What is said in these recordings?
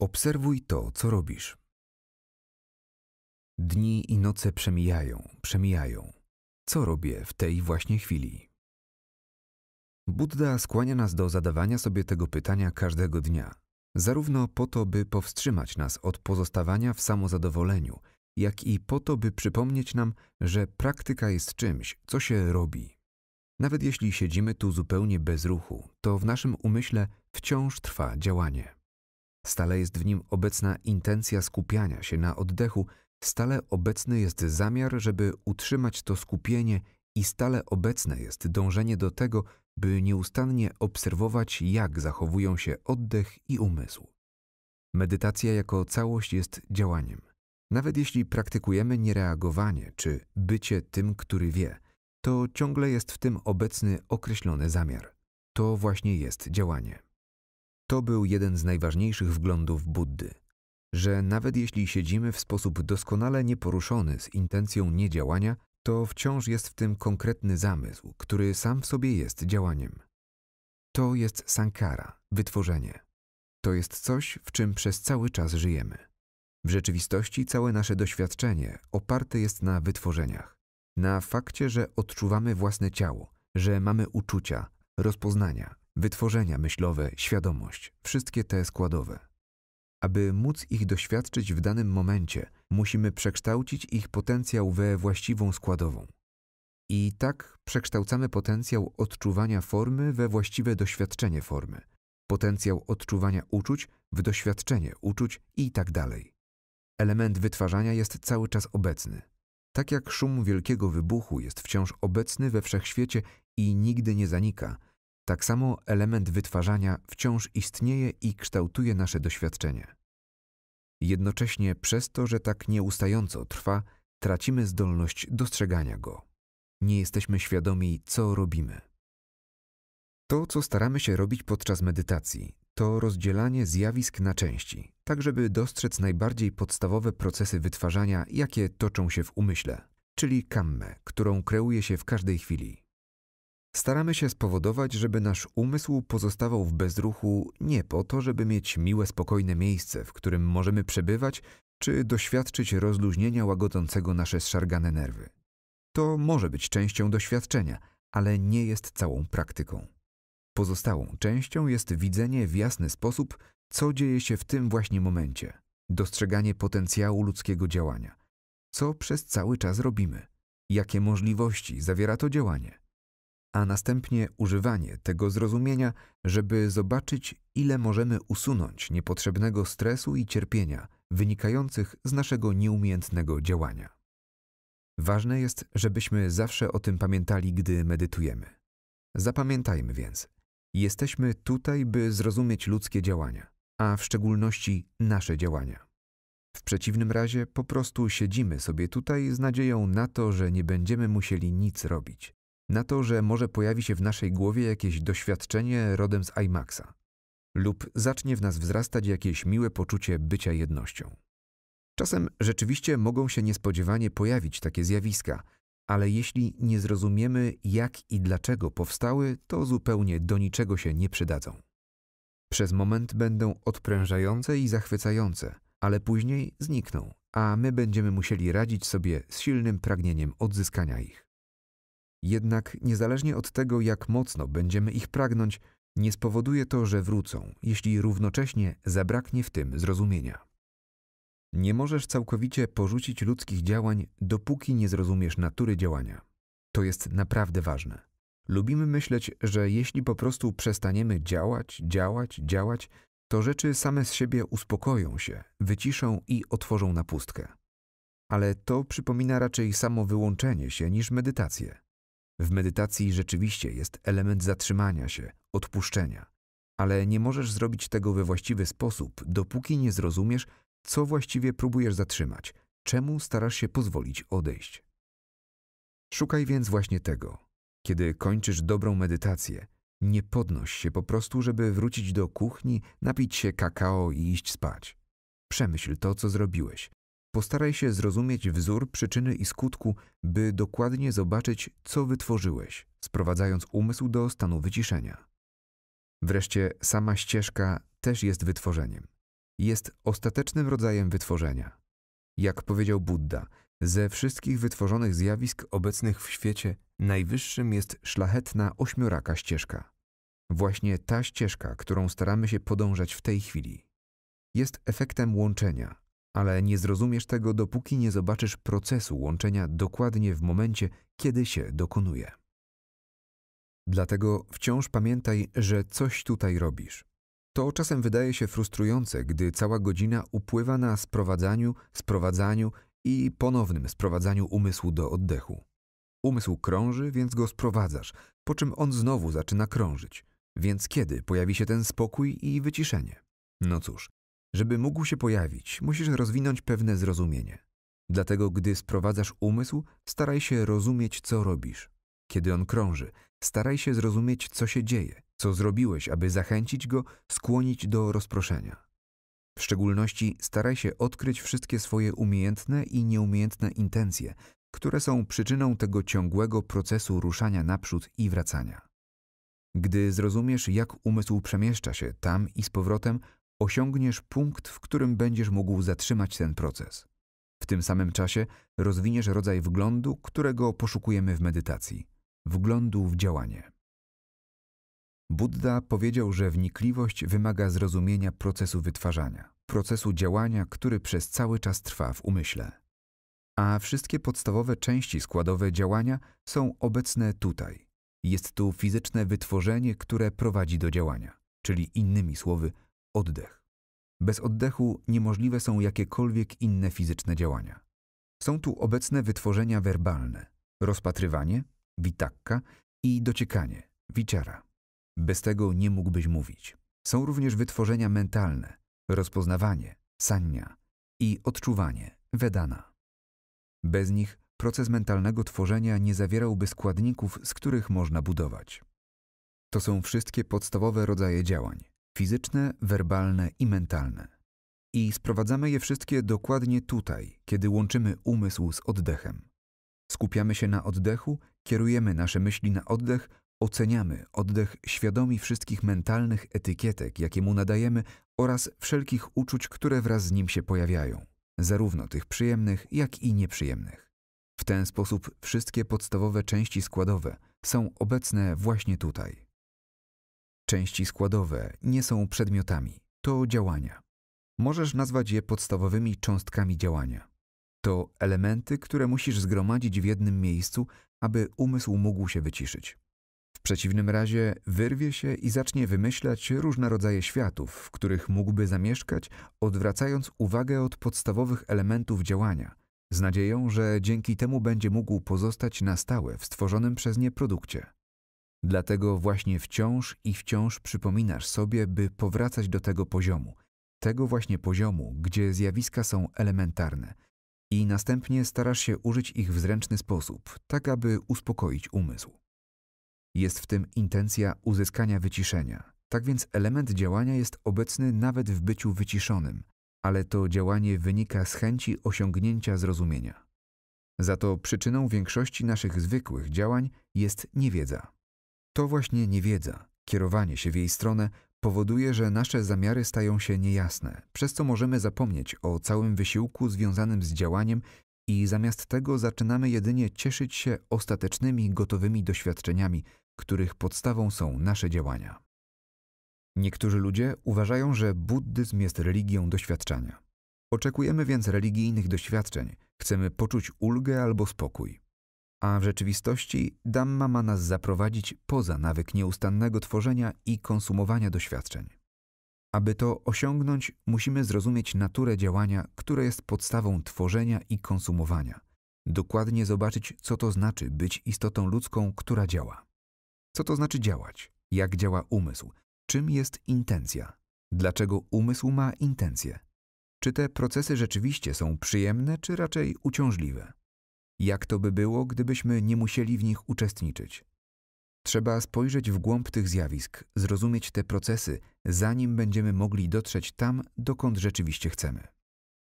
Obserwuj to, co robisz. Dni i noce przemijają, przemijają. Co robię w tej właśnie chwili? Buddha skłania nas do zadawania sobie tego pytania każdego dnia, zarówno po to, by powstrzymać nas od pozostawania w samozadowoleniu, jak i po to, by przypomnieć nam, że praktyka jest czymś, co się robi. Nawet jeśli siedzimy tu zupełnie bez ruchu, to w naszym umyśle wciąż trwa działanie. Stale jest w nim obecna intencja skupiania się na oddechu, stale obecny jest zamiar, żeby utrzymać to skupienie i stale obecne jest dążenie do tego, by nieustannie obserwować, jak zachowują się oddech i umysł. Medytacja jako całość jest działaniem. Nawet jeśli praktykujemy niereagowanie czy bycie tym, który wie, to ciągle jest w tym obecny określony zamiar. To właśnie jest działanie. To był jeden z najważniejszych wglądów Buddy, że nawet jeśli siedzimy w sposób doskonale nieporuszony z intencją niedziałania, to wciąż jest w tym konkretny zamysł, który sam w sobie jest działaniem. To jest sankara, wytworzenie. To jest coś, w czym przez cały czas żyjemy. W rzeczywistości całe nasze doświadczenie oparte jest na wytworzeniach, na fakcie, że odczuwamy własne ciało, że mamy uczucia, rozpoznania, wytworzenia myślowe, świadomość, wszystkie te składowe. Aby móc ich doświadczyć w danym momencie, musimy przekształcić ich potencjał we właściwą składową. I tak przekształcamy potencjał odczuwania formy we właściwe doświadczenie formy, potencjał odczuwania uczuć w doświadczenie uczuć i tak dalej. Element wytwarzania jest cały czas obecny. Tak jak szum wielkiego wybuchu jest wciąż obecny we wszechświecie i nigdy nie zanika, tak samo element wytwarzania wciąż istnieje i kształtuje nasze doświadczenie. Jednocześnie przez to, że tak nieustająco trwa, tracimy zdolność dostrzegania go. Nie jesteśmy świadomi, co robimy. To, co staramy się robić podczas medytacji, to rozdzielanie zjawisk na części, tak żeby dostrzec najbardziej podstawowe procesy wytwarzania, jakie toczą się w umyśle, czyli kammę, którą kreuje się w każdej chwili. Staramy się spowodować, żeby nasz umysł pozostawał w bezruchu nie po to, żeby mieć miłe, spokojne miejsce, w którym możemy przebywać czy doświadczyć rozluźnienia łagodzącego nasze zszargane nerwy. To może być częścią doświadczenia, ale nie jest całą praktyką. Pozostałą częścią jest widzenie w jasny sposób, co dzieje się w tym właśnie momencie, dostrzeganie potencjału ludzkiego działania, co przez cały czas robimy, jakie możliwości zawiera to działanie a następnie używanie tego zrozumienia, żeby zobaczyć, ile możemy usunąć niepotrzebnego stresu i cierpienia wynikających z naszego nieumiejętnego działania. Ważne jest, żebyśmy zawsze o tym pamiętali, gdy medytujemy. Zapamiętajmy więc, jesteśmy tutaj, by zrozumieć ludzkie działania, a w szczególności nasze działania. W przeciwnym razie po prostu siedzimy sobie tutaj z nadzieją na to, że nie będziemy musieli nic robić, na to, że może pojawi się w naszej głowie jakieś doświadczenie rodem z IMAXa lub zacznie w nas wzrastać jakieś miłe poczucie bycia jednością. Czasem rzeczywiście mogą się niespodziewanie pojawić takie zjawiska, ale jeśli nie zrozumiemy, jak i dlaczego powstały, to zupełnie do niczego się nie przydadzą. Przez moment będą odprężające i zachwycające, ale później znikną, a my będziemy musieli radzić sobie z silnym pragnieniem odzyskania ich. Jednak niezależnie od tego, jak mocno będziemy ich pragnąć, nie spowoduje to, że wrócą, jeśli równocześnie zabraknie w tym zrozumienia. Nie możesz całkowicie porzucić ludzkich działań, dopóki nie zrozumiesz natury działania. To jest naprawdę ważne. Lubimy myśleć, że jeśli po prostu przestaniemy działać, działać, działać, to rzeczy same z siebie uspokoją się, wyciszą i otworzą na pustkę. Ale to przypomina raczej samo wyłączenie się niż medytację. W medytacji rzeczywiście jest element zatrzymania się, odpuszczenia, ale nie możesz zrobić tego we właściwy sposób, dopóki nie zrozumiesz, co właściwie próbujesz zatrzymać, czemu starasz się pozwolić odejść. Szukaj więc właśnie tego. Kiedy kończysz dobrą medytację, nie podnoś się po prostu, żeby wrócić do kuchni, napić się kakao i iść spać. Przemyśl to, co zrobiłeś. Postaraj się zrozumieć wzór przyczyny i skutku, by dokładnie zobaczyć, co wytworzyłeś, sprowadzając umysł do stanu wyciszenia. Wreszcie sama ścieżka też jest wytworzeniem. Jest ostatecznym rodzajem wytworzenia. Jak powiedział Buddha, ze wszystkich wytworzonych zjawisk obecnych w świecie najwyższym jest szlachetna ośmioraka ścieżka. Właśnie ta ścieżka, którą staramy się podążać w tej chwili, jest efektem łączenia, ale nie zrozumiesz tego, dopóki nie zobaczysz procesu łączenia dokładnie w momencie, kiedy się dokonuje. Dlatego wciąż pamiętaj, że coś tutaj robisz. To czasem wydaje się frustrujące, gdy cała godzina upływa na sprowadzaniu, sprowadzaniu i ponownym sprowadzaniu umysłu do oddechu. Umysł krąży, więc go sprowadzasz, po czym on znowu zaczyna krążyć. Więc kiedy pojawi się ten spokój i wyciszenie? No cóż, żeby mógł się pojawić, musisz rozwinąć pewne zrozumienie. Dlatego, gdy sprowadzasz umysł, staraj się rozumieć, co robisz. Kiedy on krąży, staraj się zrozumieć, co się dzieje, co zrobiłeś, aby zachęcić go, skłonić do rozproszenia. W szczególności staraj się odkryć wszystkie swoje umiejętne i nieumiejętne intencje, które są przyczyną tego ciągłego procesu ruszania naprzód i wracania. Gdy zrozumiesz, jak umysł przemieszcza się tam i z powrotem, osiągniesz punkt, w którym będziesz mógł zatrzymać ten proces. W tym samym czasie rozwiniesz rodzaj wglądu, którego poszukujemy w medytacji wglądu w działanie. Buddha powiedział, że wnikliwość wymaga zrozumienia procesu wytwarzania, procesu działania, który przez cały czas trwa w umyśle. A wszystkie podstawowe części składowe działania są obecne tutaj. Jest tu fizyczne wytworzenie, które prowadzi do działania, czyli innymi słowy, oddech. Bez oddechu niemożliwe są jakiekolwiek inne fizyczne działania. Są tu obecne wytworzenia werbalne, rozpatrywanie, witakka i dociekanie, wiciara. Bez tego nie mógłbyś mówić. Są również wytworzenia mentalne, rozpoznawanie, sania i odczuwanie, wedana. Bez nich proces mentalnego tworzenia nie zawierałby składników, z których można budować. To są wszystkie podstawowe rodzaje działań fizyczne, werbalne i mentalne. I sprowadzamy je wszystkie dokładnie tutaj, kiedy łączymy umysł z oddechem. Skupiamy się na oddechu, kierujemy nasze myśli na oddech, oceniamy oddech świadomi wszystkich mentalnych etykietek, jakie mu nadajemy oraz wszelkich uczuć, które wraz z nim się pojawiają, zarówno tych przyjemnych, jak i nieprzyjemnych. W ten sposób wszystkie podstawowe części składowe są obecne właśnie tutaj. Części składowe nie są przedmiotami, to działania. Możesz nazwać je podstawowymi cząstkami działania. To elementy, które musisz zgromadzić w jednym miejscu, aby umysł mógł się wyciszyć. W przeciwnym razie wyrwie się i zacznie wymyślać różne rodzaje światów, w których mógłby zamieszkać, odwracając uwagę od podstawowych elementów działania, z nadzieją, że dzięki temu będzie mógł pozostać na stałe w stworzonym przez nie produkcie. Dlatego właśnie wciąż i wciąż przypominasz sobie, by powracać do tego poziomu, tego właśnie poziomu, gdzie zjawiska są elementarne, i następnie starasz się użyć ich w zręczny sposób, tak aby uspokoić umysł. Jest w tym intencja uzyskania wyciszenia, tak więc element działania jest obecny nawet w byciu wyciszonym, ale to działanie wynika z chęci osiągnięcia zrozumienia. Za to przyczyną większości naszych zwykłych działań jest niewiedza. To właśnie niewiedza, kierowanie się w jej stronę powoduje, że nasze zamiary stają się niejasne, przez co możemy zapomnieć o całym wysiłku związanym z działaniem i zamiast tego zaczynamy jedynie cieszyć się ostatecznymi, gotowymi doświadczeniami, których podstawą są nasze działania. Niektórzy ludzie uważają, że buddyzm jest religią doświadczania. Oczekujemy więc religijnych doświadczeń, chcemy poczuć ulgę albo spokój a w rzeczywistości Dhamma ma nas zaprowadzić poza nawyk nieustannego tworzenia i konsumowania doświadczeń. Aby to osiągnąć, musimy zrozumieć naturę działania, które jest podstawą tworzenia i konsumowania. Dokładnie zobaczyć, co to znaczy być istotą ludzką, która działa. Co to znaczy działać? Jak działa umysł? Czym jest intencja? Dlaczego umysł ma intencje? Czy te procesy rzeczywiście są przyjemne, czy raczej uciążliwe? Jak to by było, gdybyśmy nie musieli w nich uczestniczyć? Trzeba spojrzeć w głąb tych zjawisk, zrozumieć te procesy, zanim będziemy mogli dotrzeć tam, dokąd rzeczywiście chcemy.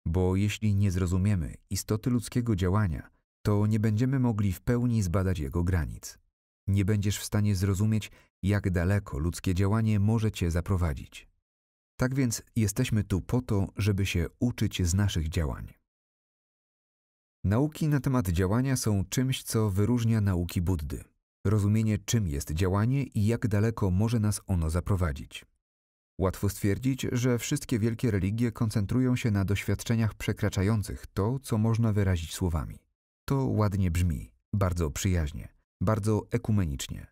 Bo jeśli nie zrozumiemy istoty ludzkiego działania, to nie będziemy mogli w pełni zbadać jego granic. Nie będziesz w stanie zrozumieć, jak daleko ludzkie działanie może cię zaprowadzić. Tak więc jesteśmy tu po to, żeby się uczyć z naszych działań. Nauki na temat działania są czymś, co wyróżnia nauki Buddy. Rozumienie, czym jest działanie i jak daleko może nas ono zaprowadzić. Łatwo stwierdzić, że wszystkie wielkie religie koncentrują się na doświadczeniach przekraczających to, co można wyrazić słowami. To ładnie brzmi, bardzo przyjaźnie, bardzo ekumenicznie.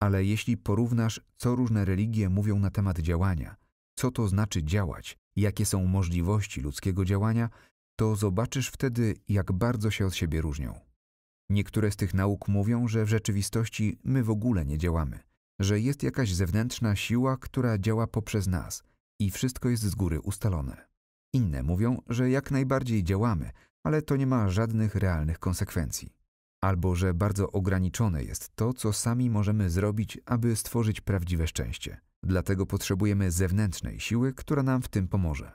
Ale jeśli porównasz, co różne religie mówią na temat działania, co to znaczy działać, jakie są możliwości ludzkiego działania, to zobaczysz wtedy, jak bardzo się od siebie różnią. Niektóre z tych nauk mówią, że w rzeczywistości my w ogóle nie działamy, że jest jakaś zewnętrzna siła, która działa poprzez nas i wszystko jest z góry ustalone. Inne mówią, że jak najbardziej działamy, ale to nie ma żadnych realnych konsekwencji. Albo że bardzo ograniczone jest to, co sami możemy zrobić, aby stworzyć prawdziwe szczęście. Dlatego potrzebujemy zewnętrznej siły, która nam w tym pomoże.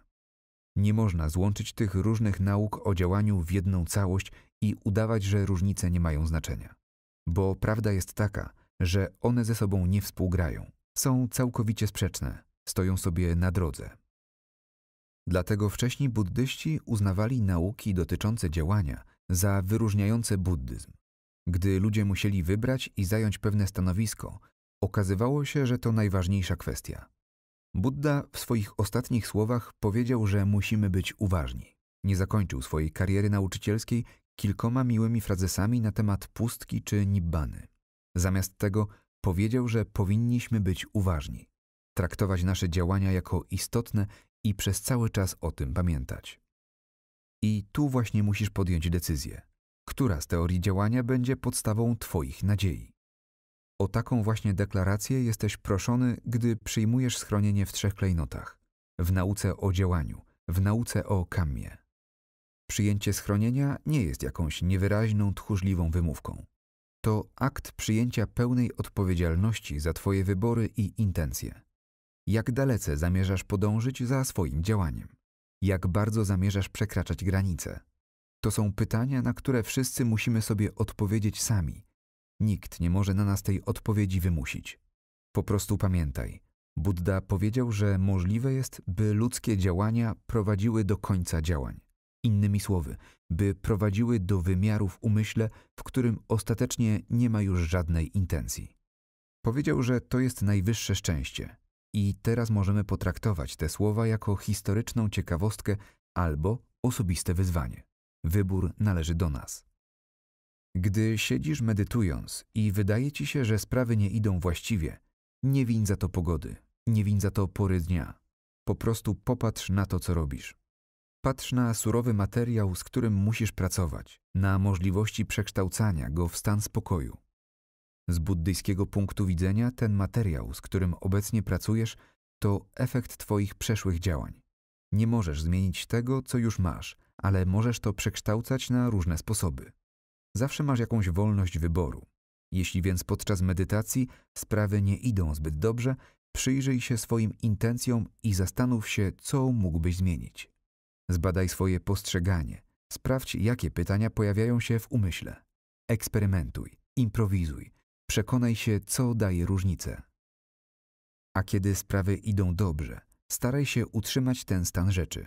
Nie można złączyć tych różnych nauk o działaniu w jedną całość i udawać, że różnice nie mają znaczenia. Bo prawda jest taka, że one ze sobą nie współgrają, są całkowicie sprzeczne, stoją sobie na drodze. Dlatego wcześniej buddyści uznawali nauki dotyczące działania za wyróżniające buddyzm. Gdy ludzie musieli wybrać i zająć pewne stanowisko, okazywało się, że to najważniejsza kwestia. Buddha w swoich ostatnich słowach powiedział, że musimy być uważni. Nie zakończył swojej kariery nauczycielskiej kilkoma miłymi frazesami na temat pustki czy nibbany. Zamiast tego powiedział, że powinniśmy być uważni, traktować nasze działania jako istotne i przez cały czas o tym pamiętać. I tu właśnie musisz podjąć decyzję, która z teorii działania będzie podstawą Twoich nadziei. O taką właśnie deklarację jesteś proszony, gdy przyjmujesz schronienie w trzech klejnotach: w nauce o działaniu, w nauce o kamie. Przyjęcie schronienia nie jest jakąś niewyraźną, tchórzliwą wymówką. To akt przyjęcia pełnej odpowiedzialności za Twoje wybory i intencje. Jak dalece zamierzasz podążyć za swoim działaniem? Jak bardzo zamierzasz przekraczać granice? To są pytania, na które wszyscy musimy sobie odpowiedzieć sami, Nikt nie może na nas tej odpowiedzi wymusić. Po prostu pamiętaj, Buddha powiedział, że możliwe jest, by ludzkie działania prowadziły do końca działań. Innymi słowy, by prowadziły do wymiarów umyśle, w którym ostatecznie nie ma już żadnej intencji. Powiedział, że to jest najwyższe szczęście. I teraz możemy potraktować te słowa jako historyczną ciekawostkę albo osobiste wyzwanie. Wybór należy do nas. Gdy siedzisz medytując i wydaje ci się, że sprawy nie idą właściwie, nie win za to pogody, nie win za to pory dnia. Po prostu popatrz na to, co robisz. Patrz na surowy materiał, z którym musisz pracować, na możliwości przekształcania go w stan spokoju. Z buddyjskiego punktu widzenia ten materiał, z którym obecnie pracujesz, to efekt Twoich przeszłych działań. Nie możesz zmienić tego, co już masz, ale możesz to przekształcać na różne sposoby. Zawsze masz jakąś wolność wyboru. Jeśli więc podczas medytacji sprawy nie idą zbyt dobrze, przyjrzyj się swoim intencjom i zastanów się, co mógłbyś zmienić. Zbadaj swoje postrzeganie. Sprawdź, jakie pytania pojawiają się w umyśle. Eksperymentuj, improwizuj, przekonaj się, co daje różnicę. A kiedy sprawy idą dobrze, staraj się utrzymać ten stan rzeczy.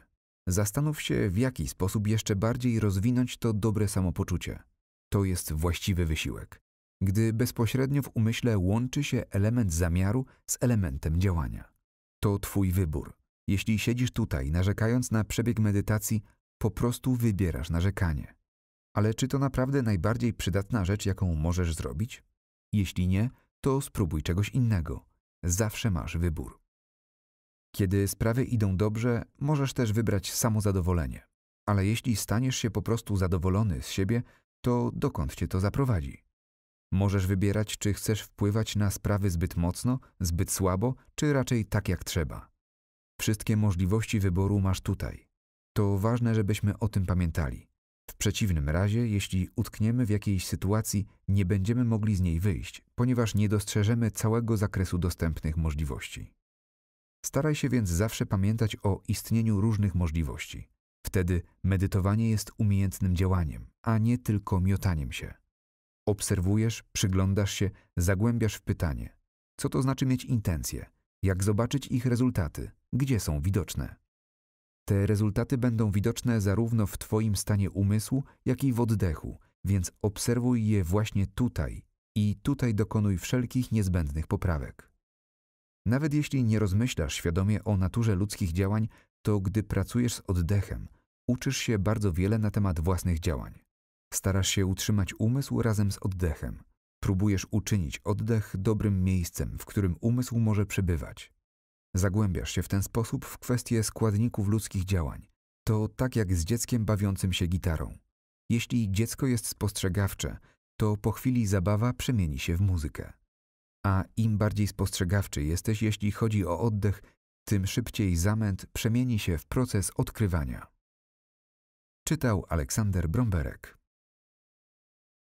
Zastanów się, w jaki sposób jeszcze bardziej rozwinąć to dobre samopoczucie. To jest właściwy wysiłek, gdy bezpośrednio w umyśle łączy się element zamiaru z elementem działania. To Twój wybór. Jeśli siedzisz tutaj, narzekając na przebieg medytacji, po prostu wybierasz narzekanie. Ale czy to naprawdę najbardziej przydatna rzecz, jaką możesz zrobić? Jeśli nie, to spróbuj czegoś innego. Zawsze masz wybór. Kiedy sprawy idą dobrze, możesz też wybrać samozadowolenie. Ale jeśli staniesz się po prostu zadowolony z siebie, to dokąd cię to zaprowadzi? Możesz wybierać, czy chcesz wpływać na sprawy zbyt mocno, zbyt słabo, czy raczej tak jak trzeba. Wszystkie możliwości wyboru masz tutaj. To ważne, żebyśmy o tym pamiętali. W przeciwnym razie, jeśli utkniemy w jakiejś sytuacji, nie będziemy mogli z niej wyjść, ponieważ nie dostrzeżemy całego zakresu dostępnych możliwości. Staraj się więc zawsze pamiętać o istnieniu różnych możliwości. Wtedy medytowanie jest umiejętnym działaniem, a nie tylko miotaniem się. Obserwujesz, przyglądasz się, zagłębiasz w pytanie. Co to znaczy mieć intencje? Jak zobaczyć ich rezultaty? Gdzie są widoczne? Te rezultaty będą widoczne zarówno w Twoim stanie umysłu, jak i w oddechu, więc obserwuj je właśnie tutaj i tutaj dokonuj wszelkich niezbędnych poprawek. Nawet jeśli nie rozmyślasz świadomie o naturze ludzkich działań, to gdy pracujesz z oddechem, uczysz się bardzo wiele na temat własnych działań. Starasz się utrzymać umysł razem z oddechem. Próbujesz uczynić oddech dobrym miejscem, w którym umysł może przebywać. Zagłębiasz się w ten sposób w kwestie składników ludzkich działań. To tak jak z dzieckiem bawiącym się gitarą. Jeśli dziecko jest spostrzegawcze, to po chwili zabawa przemieni się w muzykę. A im bardziej spostrzegawczy jesteś, jeśli chodzi o oddech, tym szybciej zamęt przemieni się w proces odkrywania. Czytał Aleksander Bromberek.